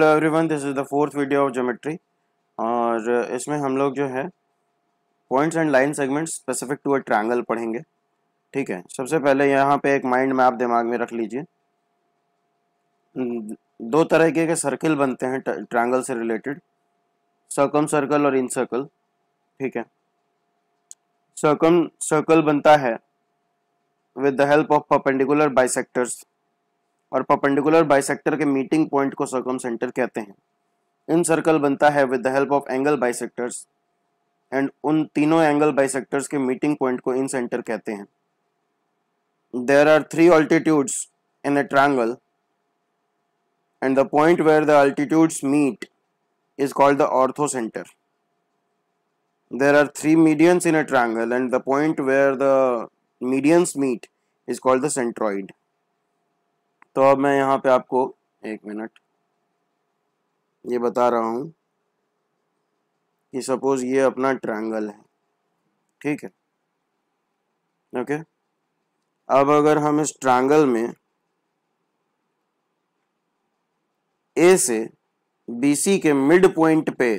Hello everyone this is the fourth video of geometry और इसमें हम लोग जो है points and line segment specific to a triangle पढ़ेंगे ठीक है सबसे पहले यहाँ पे एक माइंड मैप दिमाग में रख लीजिए दो तरह के, सर्किल बनते हैं ट्रायंगल से रिलेटेड सर्कम सर्कल और इन सर्कल ठीक है सर्कम सर्कल बनता है with the help of perpendicular bisectors और परपेंडिकुलर बाइसेक्टर के मीटिंग पॉइंट को सर्कम सेंटर कहते हैं इन सर्कल बनता है with the help of angle bisectors and उन तीनों एंगल बाइसेक्टर्स के मीटिंग पॉइंट को इन सेंटर कहते हैं there are three altitudes in a triangle and the point where the altitudes meet is called the orthocenter. There are three medians in a triangle and the point where the medians meet is called the centroid. तो अब मैं यहाँ पे आपको एक minute ये बता रहा हूँ कि सपोज ये अपना ट्रायंगल है ठीक है ओके अब अगर हम इस ट्रायंगल में ए से बीसी के मिड पॉइंट पे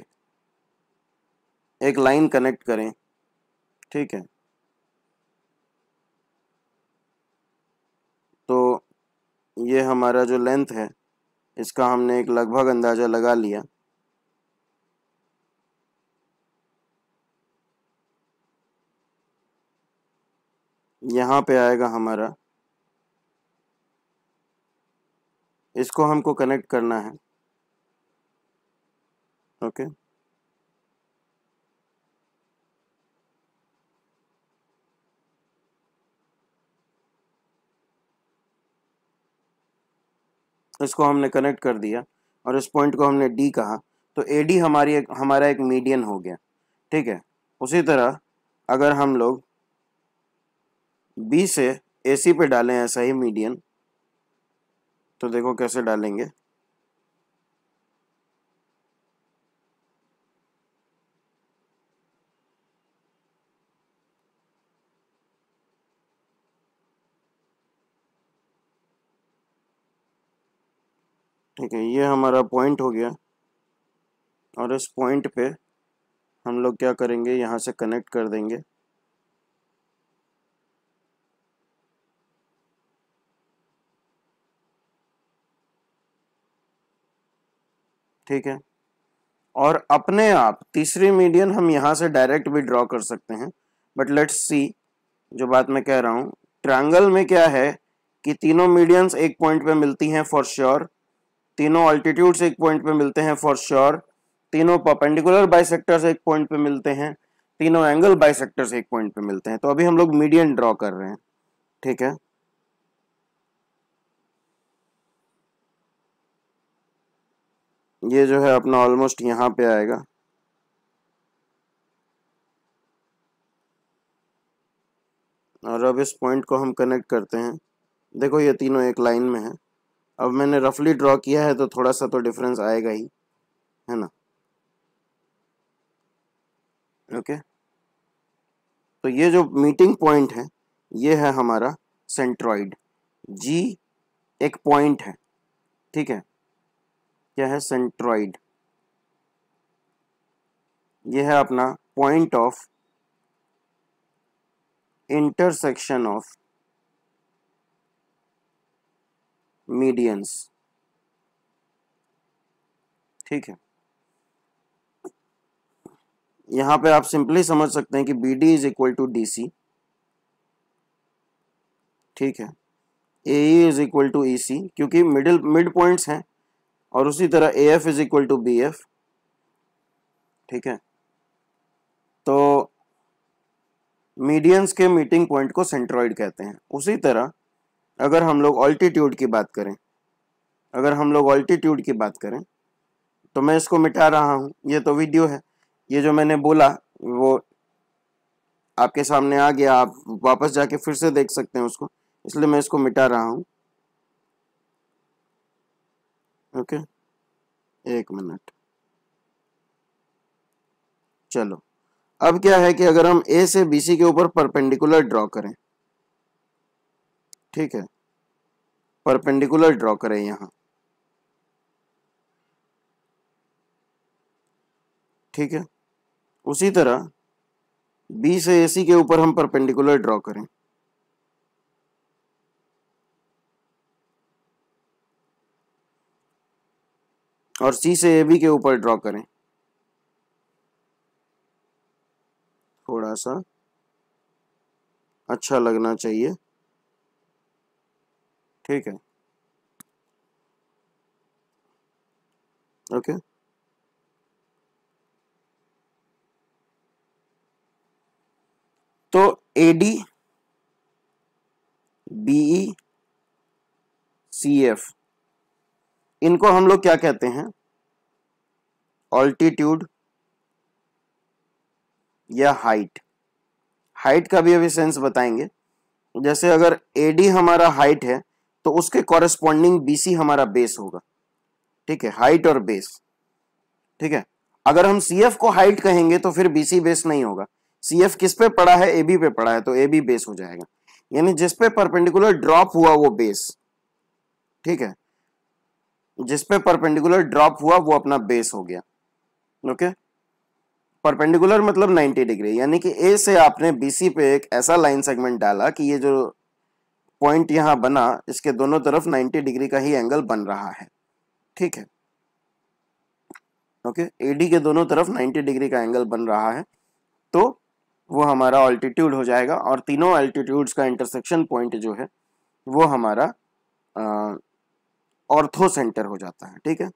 एक लाइन कनेक्ट करें ठीक है ये हमारा जो लेंथ है इसका हमने एक लगभग अंदाज़ा लगा लिया यहाँ पे आएगा हमारा इसको हमको कनेक्ट करना है ओके okay. इसको हमने कनेक्ट कर दिया और इस पॉइंट को हमने डी कहा तो ए डी हमारी एक हमारा एक मीडियन हो गया ठीक है उसी तरह अगर हम लोग बी से ए सी पे डालें ऐसा ही मीडियन तो देखो कैसे डालेंगे ठीक है ये हमारा पॉइंट हो गया और इस पॉइंट पे हम लोग क्या करेंगे यहाँ से कनेक्ट कर देंगे ठीक है और अपने आप तीसरी मीडियन हम यहाँ से डायरेक्ट भी ड्रॉ कर सकते हैं बट लेट्स सी जो बात मैं कह रहा हूँ ट्रायंगल में क्या है कि तीनों मीडियंस एक पॉइंट पे मिलती हैं फॉर श्योर sure, तीनों अल्टीट्यूड एक पॉइंट पे मिलते हैं फॉर श्योर sure. तीनों परपेंडिकुलर बाइसेक्टर्स एक पॉइंट पे मिलते हैं तीनों एंगल बाइसेक्टर एक पॉइंट पे मिलते हैं तो अभी हम लोग मीडियन ड्रॉ कर रहे हैं ठीक है ये जो है अपना ऑलमोस्ट यहां पे आएगा और अब इस पॉइंट को हम कनेक्ट करते हैं देखो ये तीनों एक लाइन में है अब मैंने रफली ड्रॉ किया है तो थोड़ा सा तो डिफरेंस आएगा ही है ना ओके okay? तो ये जो मीटिंग पॉइंट है ये है हमारा सेंट्रॉइड जी एक पॉइंट है ठीक है क्या है सेंट्रॉइड ये है अपना point of intersection of medians ठीक है यहां पे आप सिंपली समझ सकते हैं कि B D is equal to D C ठीक है A is equal to E C क्योंकि मिडिल मिड पॉइंट्स हैं और उसी तरह A F is equal to B F ठीक है तो मीडियंस के मीटिंग पॉइंट को सेंट्रॉइड कहते हैं उसी तरह अगर हम लोग ऑल्टीट्यूड की बात करें अगर हम लोग ऑल्टीट्यूड की बात करें तो मैं इसको मिटा रहा हूँ ये तो वीडियो है ये जो मैंने बोला वो आपके सामने आ गया आप वापस जाके फिर से देख सकते हैं उसको इसलिए मैं इसको मिटा रहा हूँ ओके एक मिनट चलो अब क्या है कि अगर हम ए से बी सी के ऊपर परपेंडिकुलर ड्रॉ करें ठीक है परपेंडिकुलर ड्रॉ करें यहां ठीक है उसी तरह बी से ए सी के ऊपर हम परपेंडिकुलर ड्रॉ करें और सी से ए बी के ऊपर ड्रॉ करें थोड़ा सा अच्छा लगना चाहिए ठीक है ओके तो एडी बीई सी एफ इनको हम लोग क्या कहते हैं ऑल्टीट्यूड या हाइट हाइट का भी अभी सेंस बताएंगे जैसे अगर एडी हमारा हाइट है तो उसके कॉरेस्पॉन्डिंग बीसी हमारा बेस होगा ठीक है हाइट और बेस ठीक है अगर हम एफ को हाइट कहेंगे तो फिर बीसी बेस नहीं होगा सीएफ किस पे पड़ा है एबी पे पड़ा है तो एबी बेस हो जाएगा यानी जिस पे परपेंडिकुलर ड्रॉप हुआ वो बेस ठीक है जिस पे परपेंडिकुलर ड्रॉप हुआ वो अपना बेस हो गया ओके परपेंडिकुलर मतलब 90 डिग्री यानी कि ए से आपने बीसी पे एक ऐसा लाइन सेगमेंट डाला कि ये जो पॉइंट यहां बना इसके दोनों तरफ 90 डिग्री का ही एंगल बन रहा है ठीक है ओके एडी के दोनों तरफ 90 डिग्री का एंगल बन रहा है तो वो हमारा ऑल्टीट्यूड हो जाएगा और तीनों अल्टीट्यूड का इंटरसेक्शन पॉइंट जो है वो हमारा ऑर्थो सेंटर हो जाता है ठीक है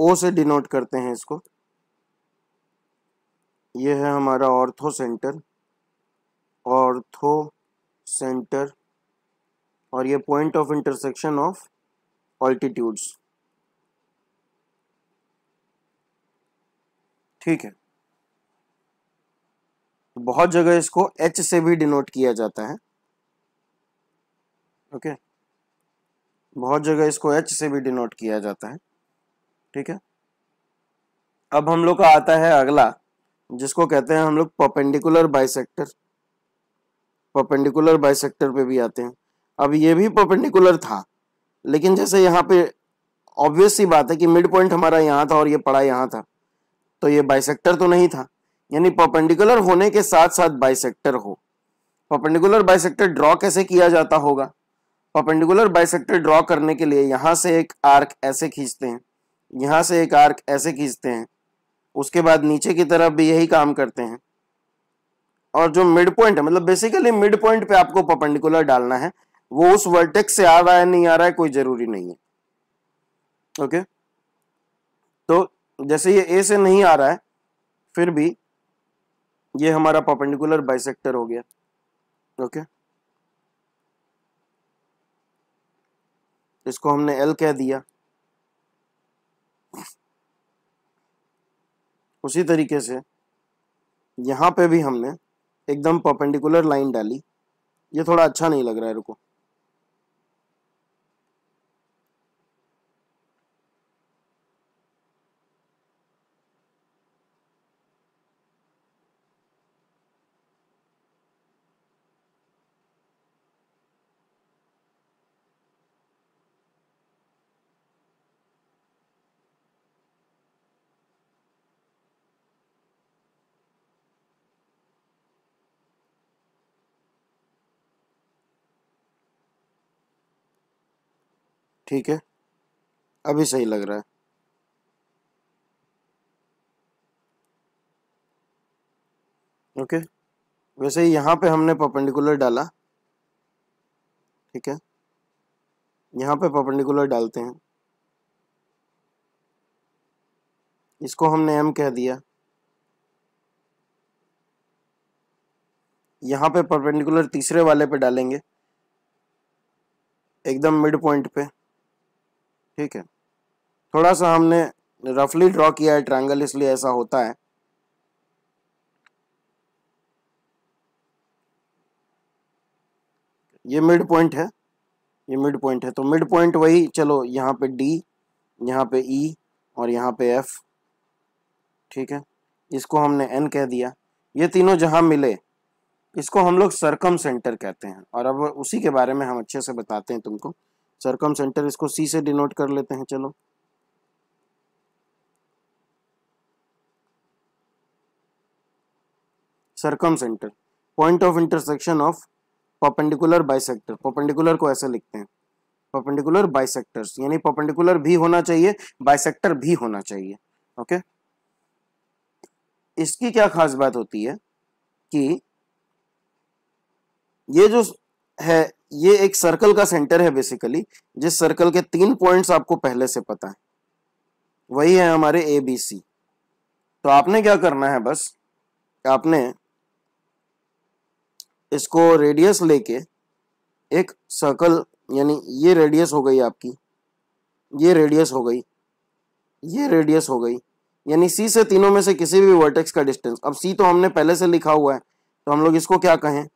ओ से डिनोट करते हैं इसको ये है हमारा ऑर्थो सेंटर ऑर्थो सेंटर और ये point of intersection of altitudes ठीक है तो बहुत जगह इसको एच से भी डिनोट किया जाता है ओके बहुत जगह इसको एच से भी डिनोट किया जाता है ठीक है अब हम लोग का आता है अगला जिसको कहते हैं हम लोग परपेंडिकुलर बाइसेक्टर परपेंडिकुलर बाइसेक्टर पे भी आते हैं अब ये भी परपेंडिकुलर था लेकिन जैसे यहाँ पे ऑब्वियस सी बात है कि मिड पॉइंट हमारा यहाँ था और ये पड़ा यहाँ था तो ये बाइसेक्टर तो नहीं था यानी परपेंडिकुलर होने के साथ साथ बाइसेक्टर हो परपेंडिकुलर बाइसेक्टर ड्रॉ कैसे किया जाता होगा परपेंडिकुलर बाइसेक्टर ड्रॉ करने के लिए यहाँ से एक आर्क ऐसे खींचते हैं यहाँ से एक आर्क ऐसे खींचते हैं उसके बाद नीचे की तरफ भी यही काम करते हैं और जो मिड पॉइंट है मतलब बेसिकली मिड पॉइंट पे आपको परपेंडिकुलर डालना है वो उस वर्टेक्स से आ रहा है नहीं आ रहा है कोई जरूरी नहीं है ओके तो जैसे ये ए से नहीं आ रहा है फिर भी ये हमारा परपेंडिकुलर बाइसेक्टर हो गया ओके इसको हमने एल कह दिया उसी तरीके से यहां पे भी हमने एकदम परपेंडिकुलर लाइन डाली ये थोड़ा अच्छा नहीं लग रहा है रुको ठीक है अभी सही लग रहा है ओके वैसे ही यहाँ पे हमने पपेंडिकुलर डाला ठीक है यहाँ पे पपेंडिकुलर डालते हैं इसको हमने एम कह दिया यहाँ पे परपेंडिकुलर तीसरे वाले पे डालेंगे एकदम मिड पॉइंट पे ठीक है थोड़ा सा हमने रफली ड्रॉ किया है ट्रायंगल इसलिए ऐसा होता है ये मिड पॉइंट है ये मिड पॉइंट है तो मिड पॉइंट वही चलो यहाँ पे डी यहाँ पे ई e, और यहाँ पे एफ ठीक है इसको हमने एन कह दिया ये तीनों जहाँ मिले इसको हम लोग सरकम सेंटर कहते हैं और अब उसी के बारे में हम अच्छे से बताते हैं तुमको सरकम सेंटर इसको सी से डिनोट कर लेते हैं चलो circumcentre point of intersection of perpendicular bisector perpendicular को ऐसे लिखते हैं परपेंडिकुलर बाइसेक्टर्स यानी पर्पेंडिकुलर भी होना चाहिए बाइसेक्टर भी होना चाहिए ओके okay? इसकी क्या खास बात होती है कि ये जो है ये एक सर्कल का सेंटर है बेसिकली जिस सर्कल के तीन पॉइंट्स आपको पहले से पता है वही है हमारे ए बी सी तो आपने क्या करना है बस आपने इसको रेडियस लेके एक सर्कल यानी ये रेडियस हो गई आपकी ये रेडियस हो गई ये रेडियस हो गई यानी सी से तीनों में से किसी भी वर्टेक्स का डिस्टेंस अब सी तो हमने पहले से लिखा हुआ है तो हम लोग इसको क्या कहें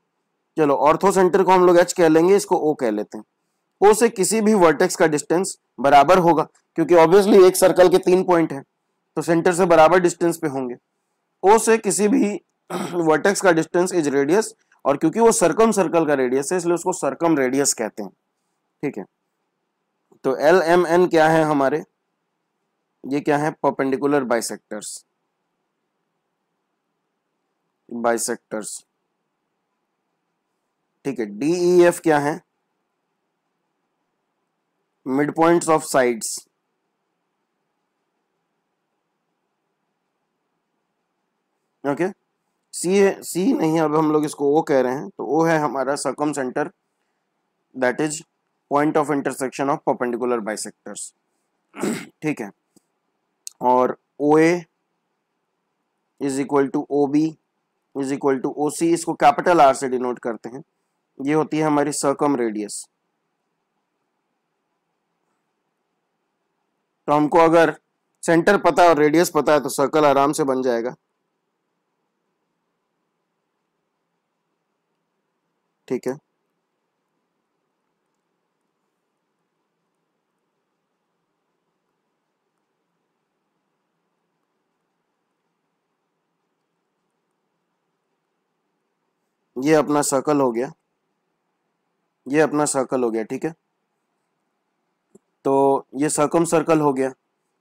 चलो ऑर्थो सेंटर को हम लोग एच कह लेंगे इसको ओ कह लेते हैं ओ से किसी भी वर्टेक्स का डिस्टेंस बराबर होगा क्योंकि ऑब्वियसली एक सर्कल के तीन पॉइंट हैं तो सेंटर से बराबर डिस्टेंस पे होंगे ओ से किसी भी वर्टेक्स का डिस्टेंस इज रेडियस और क्योंकि वो सर्कम सर्कल का रेडियस है इसलिए उसको सर्कम रेडियस कहते हैं ठीक है तो एल एम एन क्या है हमारे ये क्या है परपेंडिकुलर बाइसेक्टर्स बाइसेक्टर्स ठीक है डी ई एफ क्या है mid point of sides okay C है सी नहीं है अब हम लोग इसको ओ कह रहे हैं तो ओ है हमारा circumcentre that is point of intersection of perpendicular bisectors ठीक है और O A is equal to O B is equal to O C इसको कैपिटल आर से डिनोट करते हैं ये होती है हमारी सर्कम रेडियस तो हमको अगर सेंटर पता और रेडियस पता है तो सर्कल आराम से बन जाएगा ठीक है ये अपना सर्कल हो गया ये अपना सर्कल हो गया ठीक है तो ये सर्कम सर्कल हो गया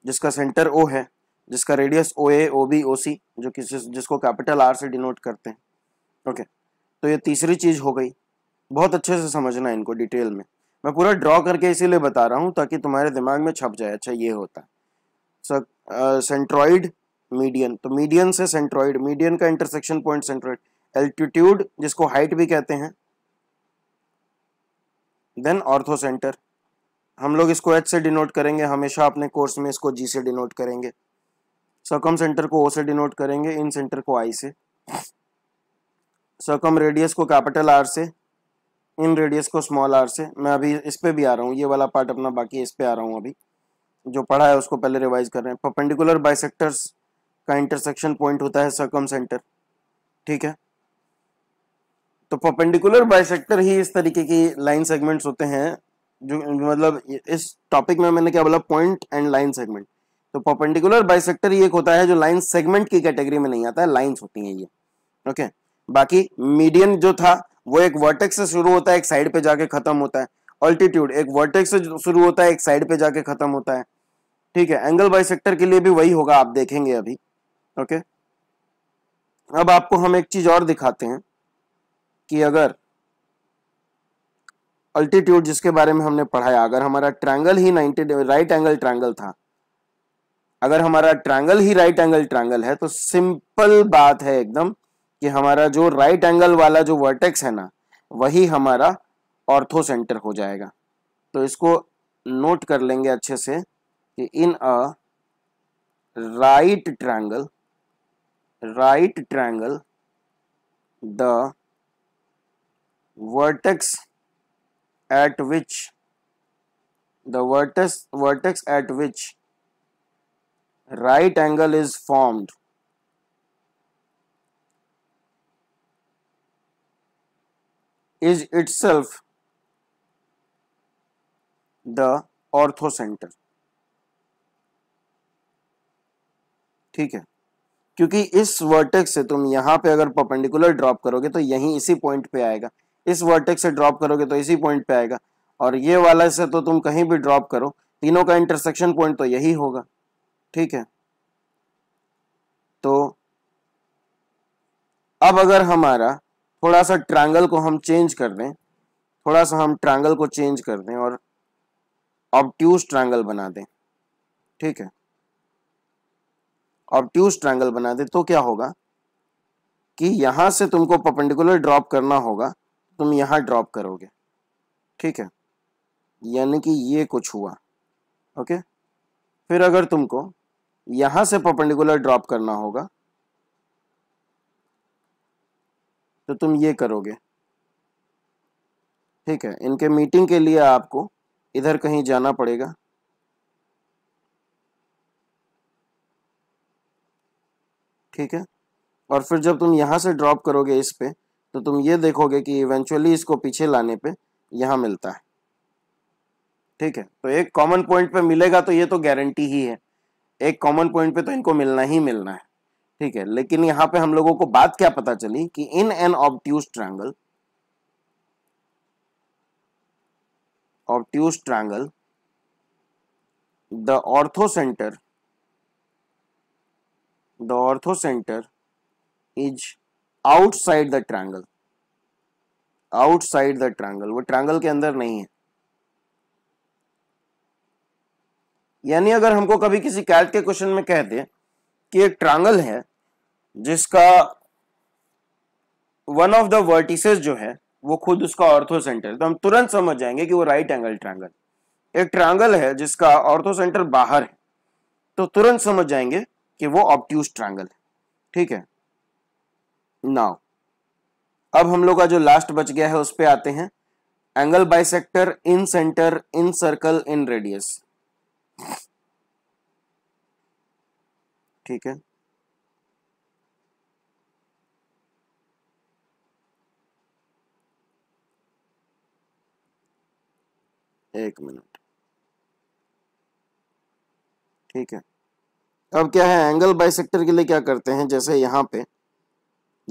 जिसका सेंटर ओ है जिसका रेडियस ओ ए ओ बी ओ सी जो किसी जिसको कैपिटल आर से डिनोट करते हैं ओके तो ये तीसरी चीज़ हो गई बहुत अच्छे से समझना इनको डिटेल में मैं पूरा ड्रॉ करके इसीलिए बता रहा हूँ ताकि तुम्हारे दिमाग में छप जाए अच्छा ये होता है सेंट्रॉइड मीडियन uh, तो मीडियन से सेंट्रॉइड मीडियन का इंटरसेक्शन पॉइंट सेंट्रॉइड एल्टीट्यूड जिसको हाइट भी कहते हैं देन ऑर्थो सेंटर हम लोग इसको एच से डिनोट करेंगे हमेशा अपने कोर्स में इसको जी से डिनोट करेंगे सकम सेंटर को ओ से डिनोट करेंगे इन सेंटर को आई से सकम रेडियस को कैपिटल आर से इन रेडियस को स्मॉल आर से मैं अभी इस पर भी आ रहा हूँ ये वाला पार्ट अपना बाकी इस पर आ रहा हूँ अभी जो पढ़ा है उसको पहले रिवाइज कर रहे हैं परपेंडिकुलर बाइसेक्टर्स का इंटरसेक्शन पॉइंट होता है सकम सेंटर ठीक है तो परपेंडिकुलर बाइसेक्टर ही इस तरीके की लाइन सेगमेंट्स होते हैं जो मतलब इस टॉपिक में मैंने क्या बोला पॉइंट एंड लाइन सेगमेंट तो परपेंडिकुलर बाइसेक्टर ही एक होता है जो लाइन सेगमेंट की कैटेगरी में नहीं आता है लाइन्स होती हैं ये ओके बाकी मीडियन जो था वो एक वर्टेक्स से शुरू होता है एक साइड पे जाके खत्म होता है अल्टीट्यूड एक वर्टेक्स से शुरू होता है एक साइड पे जाके खत्म होता है ठीक है एंगल बाइसेक्टर के लिए भी वही होगा आप देखेंगे अभी ओके अब आपको हम एक चीज और दिखाते हैं कि अगर अल्टीट्यूड जिसके बारे में हमने पढ़ाया अगर हमारा ट्रायंगल ही 90 राइट एंगल ट्रायंगल था अगर हमारा ट्रायंगल ही राइट एंगल ट्रायंगल है तो सिंपल बात है एकदम कि हमारा जो राइट एंगल वाला जो वर्टेक्स है ना वही हमारा ऑर्थो सेंटर हो जाएगा तो इसको नोट कर लेंगे अच्छे से कि in a right triangle right triangle the vertex at which the vertex vertex at which right angle is formed is itself the orthocentre ठीक है क्योंकि इस वर्टेक्स से तुम यहां पे अगर परपेंडिकुलर ड्रॉप करोगे तो यहीं इसी पॉइंट पे आएगा इस वर्टेक्स से ड्रॉप करोगे तो इसी पॉइंट पे आएगा और ये वाला से तो तुम कहीं भी ड्रॉप करो तीनों का इंटरसेक्शन पॉइंट तो यही होगा ठीक है तो अब अगर हमारा थोड़ा सा ट्रायंगल को हम चेंज कर दें थोड़ा सा हम ट्रायंगल को चेंज कर दें और ऑब्ट्यूज ट्रायंगल बना दें ठीक है ऑब्ट्यूज ट्रायंगल बना दें तो क्या होगा कि यहां से तुमको परपेंडिकुलर ड्रॉप करना होगा तुम यहाँ ड्रॉप करोगे ठीक है यानी कि ये कुछ हुआ ओके फिर अगर तुमको यहां से परपेंडिकुलर ड्रॉप करना होगा तो तुम ये करोगे ठीक है इनके मीटिंग के लिए आपको इधर कहीं जाना पड़ेगा ठीक है और फिर जब तुम यहां से ड्रॉप करोगे इस पे तो तुम ये देखोगे कि इवेंचुअली इसको पीछे लाने पे यहां मिलता है ठीक है तो एक कॉमन पॉइंट पे मिलेगा तो ये तो गारंटी ही है एक कॉमन पॉइंट पे तो इनको मिलना ही मिलना है ठीक है लेकिन यहां पे हम लोगों को बात क्या पता चली कि in an obtuse triangle the orthocentre the orthocentre is outside the triangle outside the triangle वो ट्रायंगल के अंदर नहीं है यानी अगर हमको कभी किसी कैट के क्वेश्चन में कह दे कि एक ट्रायंगल है जिसका वन ऑफ द वर्टिसेस जो है वो खुद उसका ऑर्थो सेंटर है तो हम तुरंत समझ जाएंगे कि वो राइट एंगल ट्रायंगल एक ट्रायंगल है जिसका ऑर्थो सेंटर बाहर है तो तुरंत समझ जाएंगे कि वो ऑप्ट्यूज ट्रायंगल है ठीक है नाउ अब हम लोग का जो लास्ट बच गया है उस पर आते हैं angle bisector incentre incircle inradius ठीक है एक मिनट ठीक है अब क्या है एंगल बाइसेक्टर के लिए क्या करते हैं जैसे यहां पे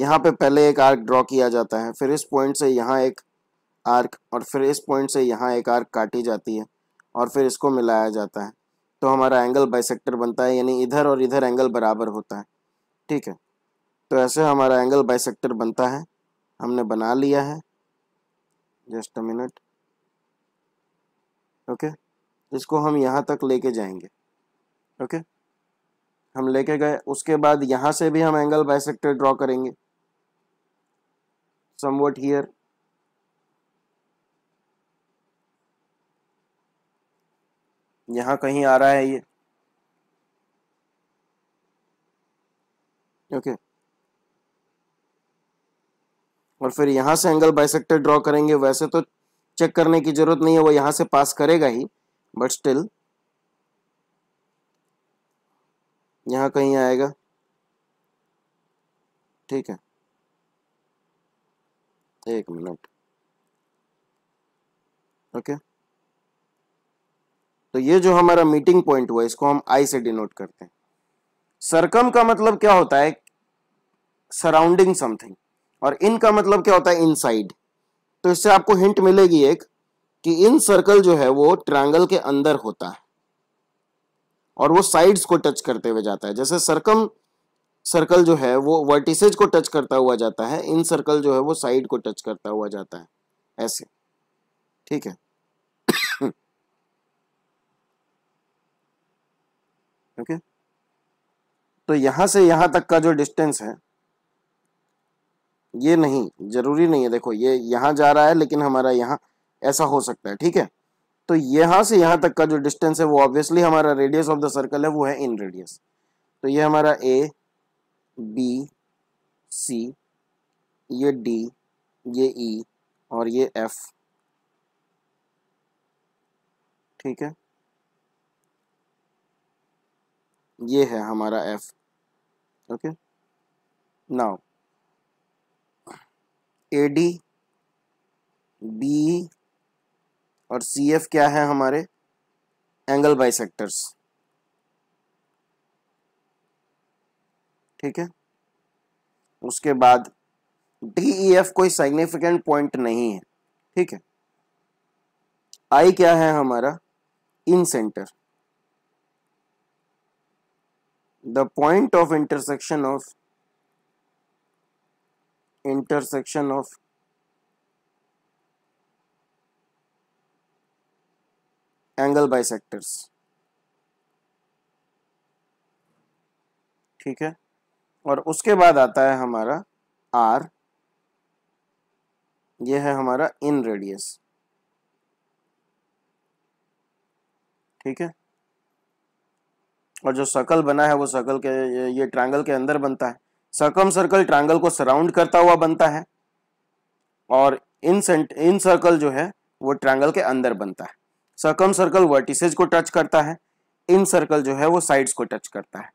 यहाँ पे पहले एक आर्क ड्रॉ किया जाता है फिर इस पॉइंट से यहाँ एक आर्क और फिर इस पॉइंट से यहाँ एक आर्क काटी जाती है और फिर इसको मिलाया जाता है तो हमारा एंगल बाइसेक्टर बनता है यानी इधर और इधर एंगल बराबर होता है ठीक है तो ऐसे हमारा एंगल बाइसेक्टर बनता है हमने बना लिया है जस्ट अ मिनट ओके इसको हम यहाँ तक लेके जाएंगे ओके हम लेके गए उसके बाद यहाँ से भी हम एंगल बाइसेक्टर ड्रॉ करेंगे somewhat here यहां कहीं आ रहा है ये ओके okay. और फिर यहां से एंगल बाइसेक्टर ड्रॉ करेंगे वैसे तो चेक करने की जरूरत नहीं है वो यहां से पास करेगा ही बट स्टिल यहां कहीं आएगा ठीक है एक मिनट ओके तो ये जो हमारा मीटिंग पॉइंट हुआ इसको हम आई से डिनोट करते हैं सरकम का मतलब क्या होता है सराउंडिंग समथिंग और इन का मतलब क्या होता है इनसाइड तो इससे आपको हिंट मिलेगी एक कि इन सर्कल जो है वो ट्रायंगल के अंदर होता है और वो साइड्स को टच करते हुए जाता है जैसे सर्कम सर्कल जो है वो वर्टिसेज को टच करता हुआ जाता है इन सर्कल जो है वो साइड को टच करता हुआ जाता है ऐसे ठीक है ओके okay? तो यहां से यहां तक का जो डिस्टेंस है ये नहीं जरूरी नहीं है देखो ये यहां जा रहा है लेकिन हमारा यहां ऐसा हो सकता है ठीक है तो यहां से यहां तक का जो डिस्टेंस है वो ऑब्वियसली हमारा रेडियस ऑफ द सर्कल है वो है इन रेडियस तो ये हमारा ए बी सी ये डी ये ई e, और ये एफ ठीक है ये है हमारा F okay now A D B और सी एफ क्या है हमारे एंगल बाई सेक्टर्स ठीक है उसके बाद डी ई एफ कोई सिग्निफिकेंट पॉइंट नहीं है ठीक है आई क्या है हमारा incentre the point of intersection of intersection of angle bisectors ठीक है और उसके बाद आता है हमारा आर ये है हमारा इन रेडियस ठीक है और जो सर्कल बना है वो सर्कल के ये ट्रायंगल के अंदर बनता है सकम सर्कल ट्रायंगल को सराउंड करता हुआ बनता है और इन सेंट इन सर्कल जो है वो ट्रायंगल के अंदर बनता है सकम सर्कल वर्टिसेज को टच करता है इन सर्कल जो है वो साइड्स को टच करता है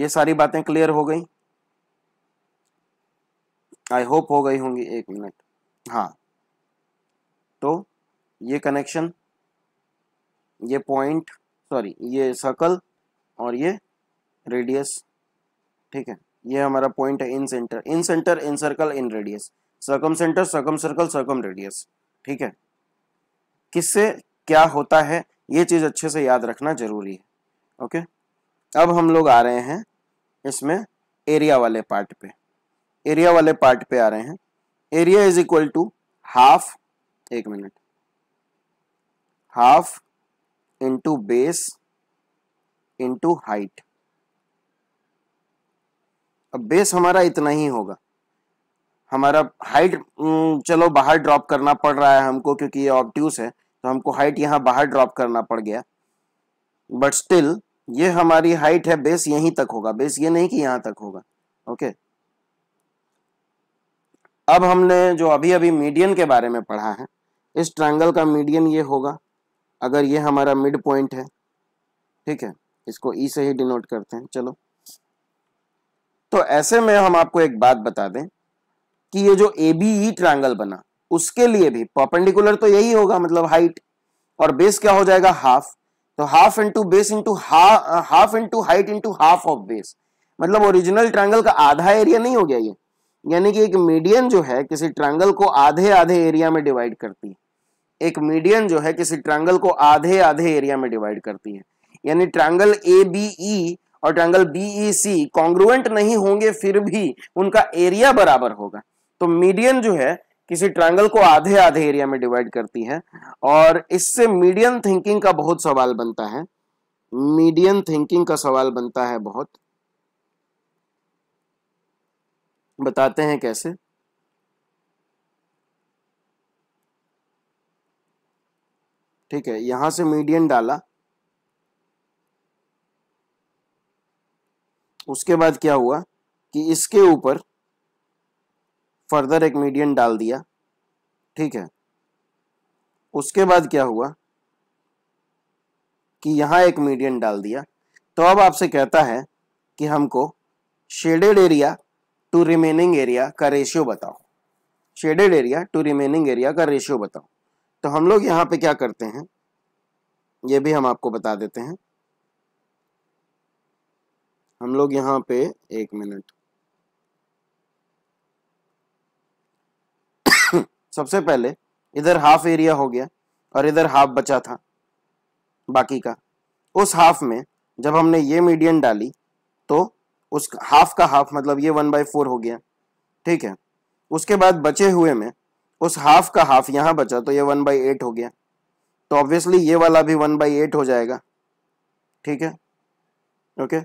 ये सारी बातें क्लियर हो गई आई होप हो गई होंगी एक मिनट हाँ तो ये कनेक्शन ये पॉइंट सॉरी ये सर्कल और ये रेडियस ठीक है ये हमारा पॉइंट है incentre incentre incircle inradius circumcentre circumcircle circumradius ठीक है किससे क्या होता है ये चीज़ अच्छे से याद रखना जरूरी है ओके अब हम लोग आ रहे हैं इसमें एरिया वाले पार्ट पे एरिया वाले पार्ट पे आ रहे हैं area is equal to half एक minute half into base into height अब बेस हमारा इतना ही होगा हमारा हाइट चलो बाहर ड्रॉप करना पड़ रहा है हमको क्योंकि ये ऑप्टूस है तो हमको हाइट यहाँ बाहर ड्रॉप करना पड़ गया बट स्टिल ये हमारी हाइट है बेस यहीं तक होगा बेस ये नहीं कि यहाँ तक होगा ओके अब हमने जो अभी अभी मीडियन के बारे में पढ़ा है इस ट्रायंगल का मीडियन ये होगा अगर ये हमारा मिड पॉइंट है ठीक है इसको ई e से ही डिनोट करते हैं चलो तो ऐसे में हम आपको एक बात बता दें कि ये जो ए बी ई ट्रायंगल बना उसके लिए भी परपेंडिकुलर तो यही होगा मतलब हाइट और बेस क्या हो जाएगा हाफ तो half into base into half into height into half of base मतलब ओरिजिनल ट्रायंगल का आधा एरिया नहीं हो गया ये यानी कि एक मीडियन जो है किसी ट्रायंगल को आधे आधे एरिया में डिवाइड करती है एक मीडियन जो है किसी ट्रायंगल को आधे आधे एरिया में डिवाइड करती है यानी ट्रायंगल ए बी ई और triangle B E C congruent नहीं होंगे फिर भी उनका एरिया बराबर होगा तो मीडियन जो है किसी ट्रायंगल को आधे आधे एरिया में डिवाइड करती है और इससे मीडियम थिंकिंग का बहुत सवाल बनता है मीडियम थिंकिंग का सवाल बनता है बहुत बताते हैं कैसे ठीक है यहां से मीडियम डाला उसके बाद क्या हुआ कि इसके ऊपर फर्दर एक मीडियन डाल दिया ठीक है उसके बाद क्या हुआ कि यहां एक मीडियन डाल दिया तो अब आपसे कहता है कि हमको shaded area to remaining area का रेशियो बताओ shaded area to remaining area का रेशियो बताओ तो हम लोग यहाँ पे क्या करते हैं ये भी हम आपको बता देते हैं हम लोग यहाँ पे एक मिनट सबसे पहले इधर हाफ एरिया हो गया और इधर हाफ बचा था बाकी का उस हाफ में जब हमने ये मीडियन डाली तो उस हाफ का हाफ मतलब ये वन बाई फोर हो गया ठीक है उसके बाद बचे हुए में उस हाफ का हाफ यहाँ बचा तो ये वन बाई एट हो गया तो ऑब्वियसली ये वाला भी वन बाई एट हो जाएगा ठीक है ओके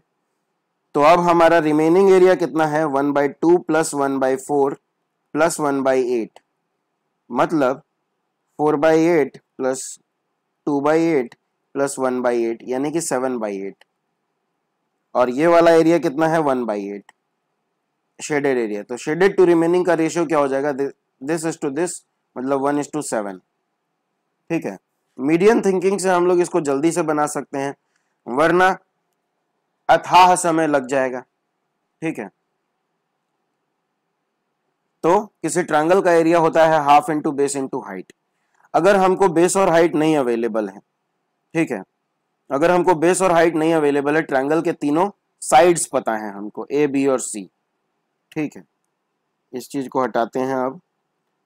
तो अब हमारा रिमेनिंग एरिया कितना है one by two plus one by four plus one by eight मतलब four by eight plus two by eight plus one by eight यानी कि सेवन बाई एट और ये वाला एरिया कितना है one by eight shaded area तो shaded to remaining का रेशियो क्या हो जाएगा दिस इज टू दिस मतलब वन इज टू सेवन ठीक है मीडियम थिंकिंग से हम लोग इसको जल्दी से बना सकते हैं वरना अथाह समय लग जाएगा ठीक है तो किसी ट्रायंगल का एरिया होता है half into base into height अगर हमको बेस और हाइट नहीं अवेलेबल है ठीक है अगर हमको बेस और हाइट नहीं अवेलेबल है ट्रायंगल के तीनों साइड्स पता है हमको ए बी और सी ठीक है इस चीज को हटाते हैं अब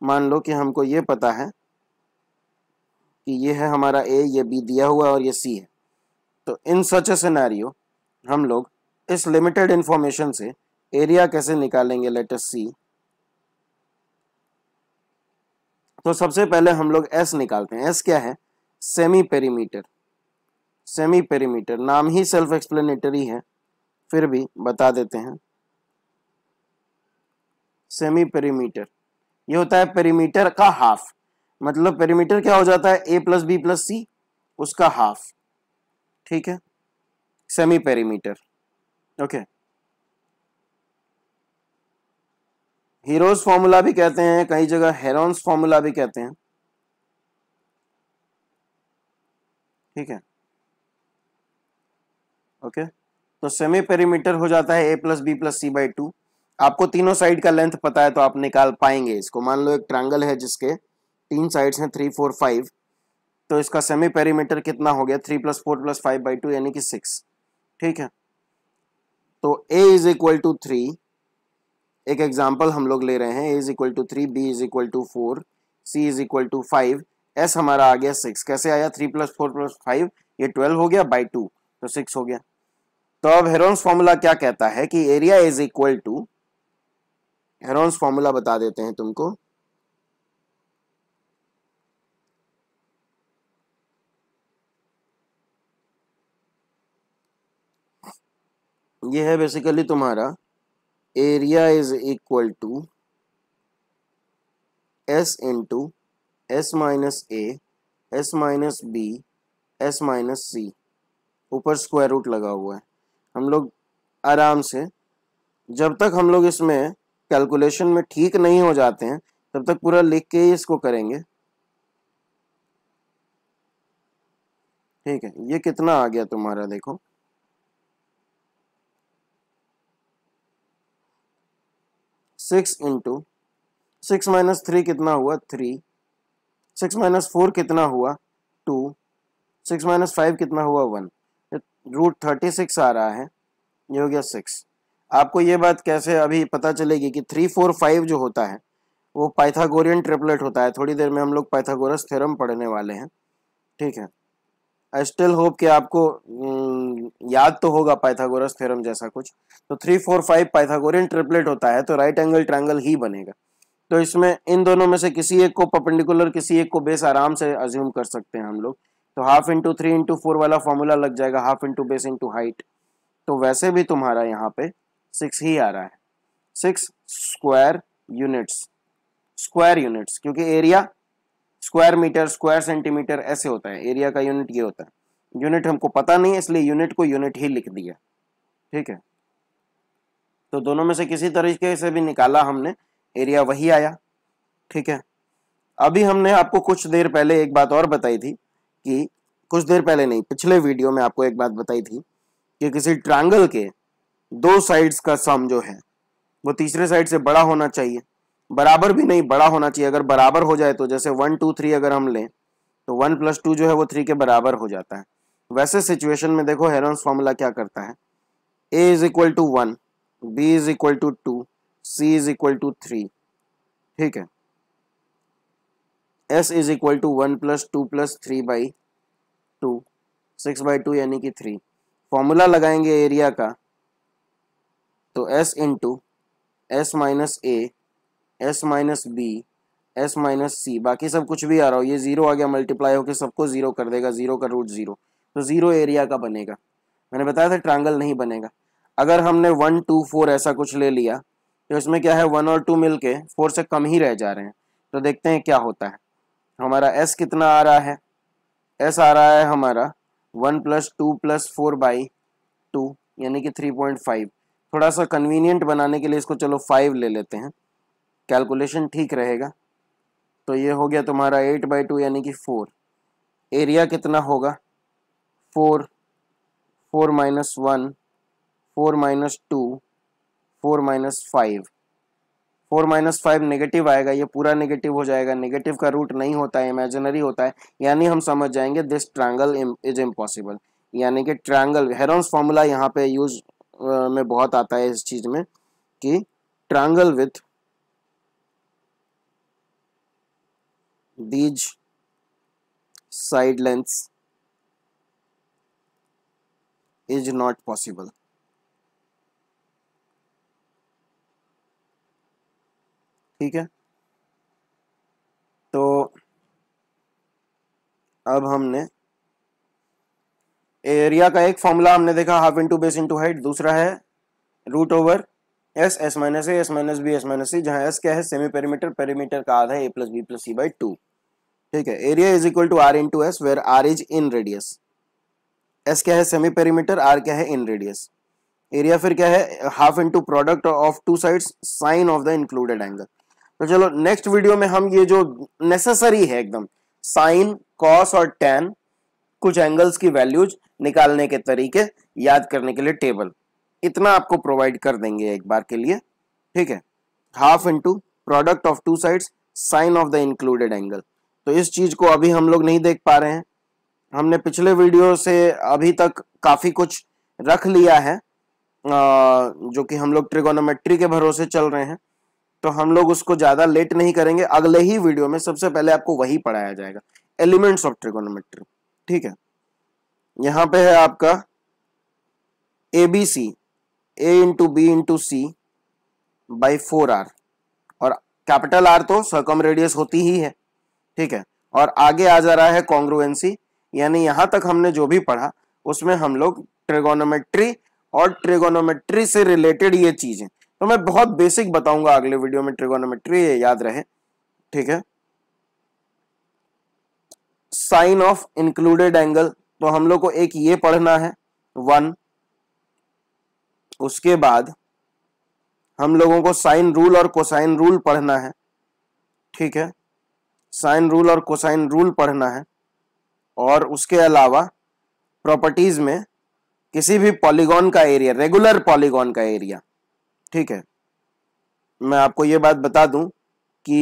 मान लो कि हमको ये पता है कि ये है हमारा ए ये बी दिया हुआ और ये सी है तो इन सच ए सिनेरियो हम लोग इस लिमिटेड इंफॉर्मेशन से एरिया कैसे निकालेंगे लेटेस्ट सी तो सबसे पहले हम लोग एस निकालते हैं एस क्या है सेमी पेरीमीटर सेमी पेरीमीटर नाम ही सेल्फ एक्सप्लेनेटरी है फिर भी बता देते हैं सेमी पेरीमीटर ये होता है पेरीमीटर का हाफ मतलब पेरीमीटर क्या हो जाता है A plus B plus C उसका हाफ ठीक है semi perimeter okay okay. Heron's formula भी कहते हैं कई जगह हेरोन्स फॉर्मूला भी कहते हैं ठीक है ओके तो सेमी पेरीमीटर हो जाता है A plus B plus C by two आपको तीनों साइड का लेंथ पता है तो आप निकाल पाएंगे इसको मान लो एक ट्रायंगल है जिसके तीन साइड्स हैं थ्री फोर फाइव तो इसका सेमी पेरीमीटर कितना हो गया three plus four plus five by two यानी कि सिक्स ठीक है तो A is equal to three एक एग्जाम्पल हम लोग ले रहे हैं A is equal to three B is equal to four C is equal to five S हमारा आ गया सिक्स कैसे आया three plus four plus five ये ट्वेल्व हो गया बाई टू तो सिक्स हो गया तो अब हेरोन्स फॉर्मूला क्या कहता है कि area is equal to Heron's formula बता देते हैं तुमको ये है बेसिकली तुम्हारा area is equal to S into S minus A S minus B S minus C ऊपर स्क्वायर रूट लगा हुआ है हम लोग आराम से जब तक हम लोग इसमें कैलकुलेशन में ठीक नहीं हो जाते हैं तब तक पूरा लिख के ही इसको करेंगे ठीक है ये कितना आ गया तुम्हारा देखो six into six minus three कितना हुआ थ्री सिक्स माइनस फोर कितना हुआ टू सिक्स माइनस फाइव कितना हुआ वन रूट थर्टी सिक्स आ रहा है ये हो गया सिक्स आपको ये बात कैसे अभी पता चलेगी कि थ्री फोर फाइव जो होता है वो पाइथागोरियन ट्रिपलेट होता है थोड़ी देर में हम लोग पाइथागोरस थ्योरम पढ़ने वाले हैं ठीक है आई स्टिल होप कि आपको हम्म, याद तो होगा पाइथागोरस थ्योरम जैसा कुछ तो three four five Pythagorean triplet होता है तो राइट एंगल ट्रायंगल ही बनेगा तो इसमें इन दोनों में से किसी एक को परपेंडिकुलर किसी एक को बेस आराम से अज्यूम कर सकते हैं हम लोग तो half into three into four वाला फॉर्मूला लग जाएगा half into base into height तो वैसे भी तुम्हारा यहाँ पे सिक्स ही आ रहा है six square units square units क्योंकि area square metre square centimetre ऐसे होता है एरिया का यूनिट ये होता है यूनिट हमको पता नहीं है इसलिए यूनिट को यूनिट ही लिख दिया ठीक है तो दोनों में से किसी तरीके से भी निकाला हमने एरिया वही आया ठीक है अभी हमने आपको कुछ देर पहले एक बात और बताई थी कि कुछ देर पहले नहीं पिछले वीडियो में आपको एक बात बताई थी कि किसी ट्रायंगल के दो साइड्स का सम जो है वो तीसरे साइड से बड़ा होना चाहिए बराबर भी नहीं बड़ा होना चाहिए अगर बराबर हो जाए तो जैसे वन टू थ्री अगर हम लें तो वन प्लस टू जो है वो थ्री के बराबर हो जाता है वैसे सिचुएशन में देखो हेरोन्स फॉर्मूला क्या करता है A is equal to one B is equal to two C is equal to three ठीक है S is equal to one plus two plus three by two six by two यानी कि three formula लगाएंगे area का तो S into S minus A S minus B S minus C बाकी सब कुछ भी आ रहा हो ये जीरो आ गया मल्टीप्लाई होकर सबको जीरो कर देगा जीरो का रूट जीरो तो जीरो एरिया का बनेगा मैंने बताया था ट्रायंगल नहीं बनेगा अगर हमने वन टू फोर ऐसा कुछ ले लिया तो इसमें क्या है वन और टू मिल के फोर से कम ही रह जा रहे हैं तो देखते हैं क्या होता है हमारा एस कितना आ रहा है एस आ रहा है हमारा one plus two plus four by two यानी कि थ्री पॉइंट फाइव थोड़ा सा कन्वीनियंट बनाने के लिए इसको चलो फाइव ले लेते हैं कैलकुलेशन ठीक रहेगा तो ये हो गया तुम्हारा एट बाई टू यानी कि फोर एरिया कितना होगा four four minus one four minus two four minus five four minus five negative आएगा ये पूरा नेगेटिव हो जाएगा नेगेटिव का रूट नहीं होता है इमेजिनरी होता है यानी हम समझ जाएंगे दिस ट्रायंगल इज इम्पॉसिबल यानी कि ट्रायंगल हेरोन्स फॉर्मूला यहाँ पे यूज में बहुत आता है इस चीज़ में कि triangle with these side lengths is not possible. ठीक है तो अब हमने एरिया का एक फॉर्मूला हमने देखा half into base into height दूसरा है root over S S minus A S minus B S minus C जहां एस क्या है सेमी पेरीमीटर पेरीमीटर का आधा A plus B plus C by two ठीक है area is equal to R into S where R is inradius S क्या है semi perimeter are क्या है इन रेडियस एरिया फिर क्या है half into product of two side sine of the included angle तो चलो नेक्स्ट वीडियो में हम ये जो नेसेसरी है एकदम साइन कॉस और टेन कुछ एंगल्स की वैल्यूज निकालने के तरीके याद करने के लिए टेबल इतना आपको प्रोवाइड कर देंगे एक बार के लिए ठीक है half into product of two sides sine of the included angle तो इस चीज़ को अभी हम लोग नहीं देख पा रहे हैं हमने पिछले वीडियो से अभी तक काफ़ी कुछ रख लिया है जो कि हम लोग ट्रिगोनोमेट्री के भरोसे चल रहे हैं तो हम लोग उसको ज़्यादा लेट नहीं करेंगे अगले ही वीडियो में सबसे पहले आपको वही पढ़ाया जाएगा एलिमेंट्स ऑफ ट्रिगोनोमेट्री ठीक है यहाँ पे है आपका A B C A into B into C by four R और कैपिटल आर तो सकम रेडियस होती ही है ठीक है और आगे आ जा रहा है कॉन्ग्रुएंसी यानी यहां तक हमने जो भी पढ़ा उसमें हम लोग ट्रिगोनोमेट्री और ट्रिगोनोमेट्री से रिलेटेड ये चीजें तो मैं बहुत बेसिक बताऊंगा अगले वीडियो में ट्रिगोनोमेट्री ये याद रहे ठीक है साइन ऑफ इंक्लूडेड एंगल तो हम लोग को एक ये पढ़ना है वन उसके बाद हम लोगों को साइन रूल और कोसाइन रूल पढ़ना है ठीक है साइन रूल और कोसाइन रूल पढ़ना है और उसके अलावा प्रॉपर्टीज में किसी भी पॉलीगॉन का एरिया रेगुलर पॉलीगॉन का एरिया ठीक है मैं आपको ये बात बता दूं कि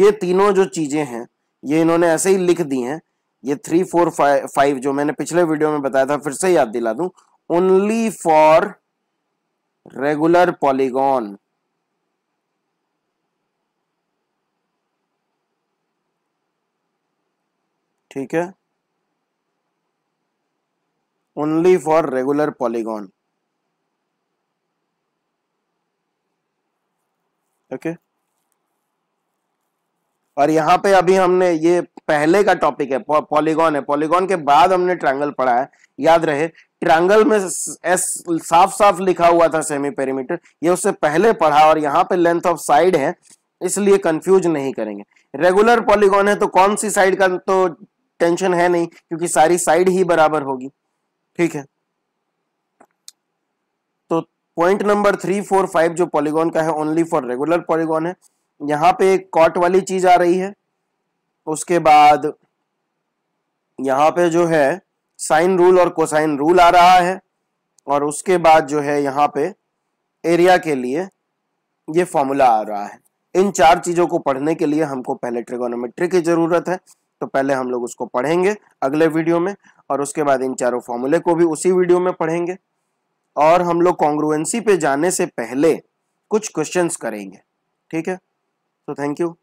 ये तीनों जो चीज़ें हैं ये इन्होंने ऐसे ही लिख दी हैं ये थ्री फोर फाइव फाइव जो मैंने पिछले वीडियो में बताया था फिर से याद दिला दूं ओनली फॉर रेगुलर पॉलीगॉन ठीक है only for regular polygon okay और यहां पे अभी हमने ये पहले का टॉपिक है पॉलीगॉन है पॉलीगॉन के बाद हमने ट्रायंगल पढ़ा है याद रहे ट्रायंगल में एस साफ साफ लिखा हुआ था सेमी पेरीमीटर ये उससे पहले पढ़ा और यहाँ पे लेंथ ऑफ साइड है इसलिए कंफ्यूज नहीं करेंगे रेगुलर पॉलीगॉन है तो कौन सी साइड का तो टेंशन है नहीं क्योंकि सारी साइड ही बराबर होगी ठीक है तो point number three four five जो पॉलीगॉन का है ओनली फॉर रेगुलर पॉलीगॉन है यहाँ पे एक कॉट वाली चीज आ रही है उसके बाद यहाँ पे जो है साइन रूल और कोसाइन रूल आ रहा है और उसके बाद जो है यहाँ पे एरिया के लिए ये फॉर्मूला आ रहा है इन चार चीजों को पढ़ने के लिए हमको पहले ट्रिगोनोमेट्री की जरूरत है तो पहले हम लोग उसको पढ़ेंगे अगले वीडियो में और उसके बाद इन चारों फॉर्मूले को भी उसी वीडियो में पढ़ेंगे और हम लोग कॉन्ग्रुएंसी पे जाने से पहले कुछ क्वेश्चंस करेंगे ठीक है तो थैंक यू